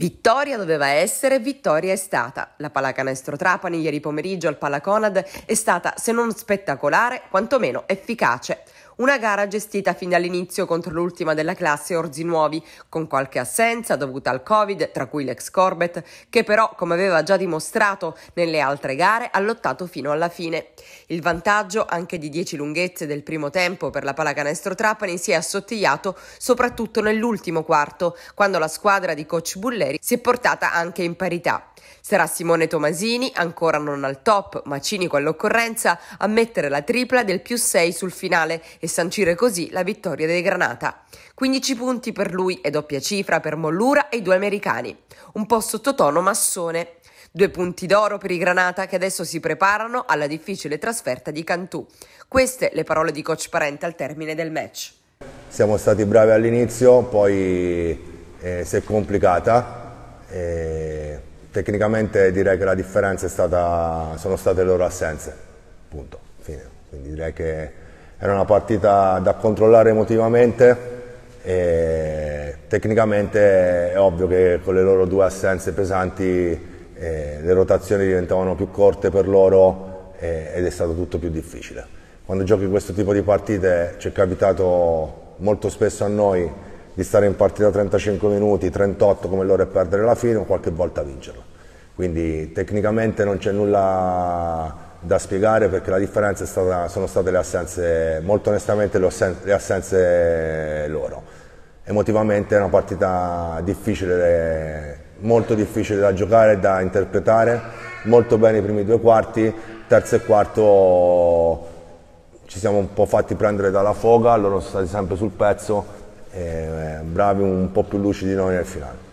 Vittoria doveva essere, vittoria è stata. La pallacanestro Trapani ieri pomeriggio al Palaconad è stata, se non spettacolare, quantomeno efficace. Una gara gestita fin dall'inizio contro l'ultima della classe Orzi Nuovi, con qualche assenza dovuta al Covid, tra cui l'ex Corbett, che però, come aveva già dimostrato nelle altre gare, ha lottato fino alla fine. Il vantaggio anche di 10 lunghezze del primo tempo per la pallacanestro Trapani si è assottigliato soprattutto nell'ultimo quarto, quando la squadra di coach Bulleri si è portata anche in parità. Sarà Simone Tomasini, ancora non al top, ma cinico all'occorrenza, a mettere la tripla del più 6 sul finale e sancire così la vittoria dei Granata. 15 punti per lui e doppia cifra per Mollura e i due americani. Un po' sottotono massone. Due punti d'oro per i Granata che adesso si preparano alla difficile trasferta di Cantù. Queste le parole di coach Parente al termine del match. Siamo stati bravi all'inizio, poi eh, si è complicata. Eh tecnicamente direi che la differenza stata, sono state le loro assenze, punto, fine. Quindi direi che era una partita da controllare emotivamente e tecnicamente è ovvio che con le loro due assenze pesanti eh, le rotazioni diventavano più corte per loro eh, ed è stato tutto più difficile. Quando giochi questo tipo di partite ci è capitato molto spesso a noi di stare in partita 35 minuti, 38 come loro e perdere la fine o qualche volta vincerla. Quindi tecnicamente non c'è nulla da spiegare perché la differenza stata, sono state le assenze, molto onestamente le assenze, le assenze loro. Emotivamente è una partita difficile, molto difficile da giocare, e da interpretare, molto bene i primi due quarti, terzo e quarto ci siamo un po' fatti prendere dalla foga, loro sono stati sempre sul pezzo, eh, bravi un po' più lucidi noi nel finale.